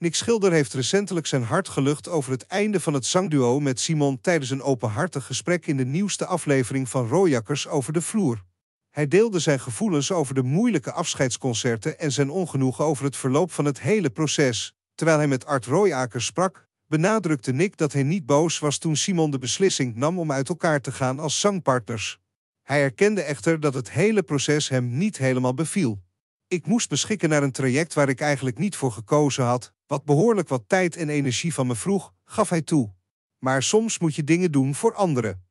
Nick Schilder heeft recentelijk zijn hart gelucht over het einde van het zangduo met Simon tijdens een openhartig gesprek in de nieuwste aflevering van Rooijakkers over de vloer. Hij deelde zijn gevoelens over de moeilijke afscheidsconcerten en zijn ongenoegen over het verloop van het hele proces. Terwijl hij met Art Rooijakkers sprak, benadrukte Nick dat hij niet boos was toen Simon de beslissing nam om uit elkaar te gaan als zangpartners. Hij erkende echter dat het hele proces hem niet helemaal beviel. Ik moest beschikken naar een traject waar ik eigenlijk niet voor gekozen had, wat behoorlijk wat tijd en energie van me vroeg, gaf hij toe. Maar soms moet je dingen doen voor anderen.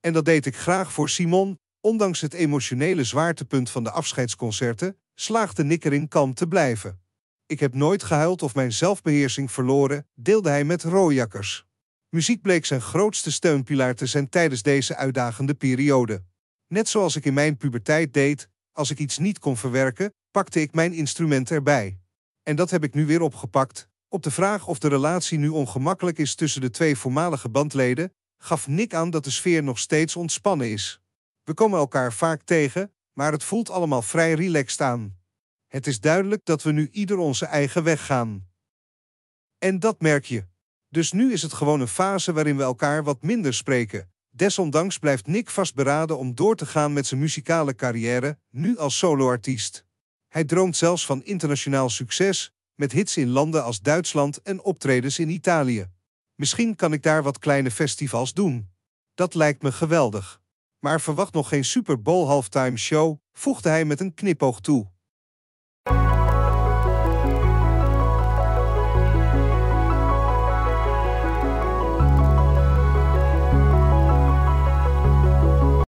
En dat deed ik graag voor Simon, ondanks het emotionele zwaartepunt van de afscheidsconcerten, slaagde Nick kalm te blijven. Ik heb nooit gehuild of mijn zelfbeheersing verloren, deelde hij met rooijakkers. Muziek bleek zijn grootste steunpilaar te zijn tijdens deze uitdagende periode. Net zoals ik in mijn puberteit deed, als ik iets niet kon verwerken, pakte ik mijn instrument erbij. En dat heb ik nu weer opgepakt. Op de vraag of de relatie nu ongemakkelijk is tussen de twee voormalige bandleden, gaf Nick aan dat de sfeer nog steeds ontspannen is. We komen elkaar vaak tegen, maar het voelt allemaal vrij relaxed aan. Het is duidelijk dat we nu ieder onze eigen weg gaan. En dat merk je. Dus nu is het gewoon een fase waarin we elkaar wat minder spreken. Desondanks blijft Nick vastberaden om door te gaan met zijn muzikale carrière, nu als soloartiest. Hij droomt zelfs van internationaal succes, met hits in landen als Duitsland en optredens in Italië. Misschien kan ik daar wat kleine festivals doen. Dat lijkt me geweldig. Maar verwacht nog geen Super Bowl halftime show, voegde hij met een knipoog toe.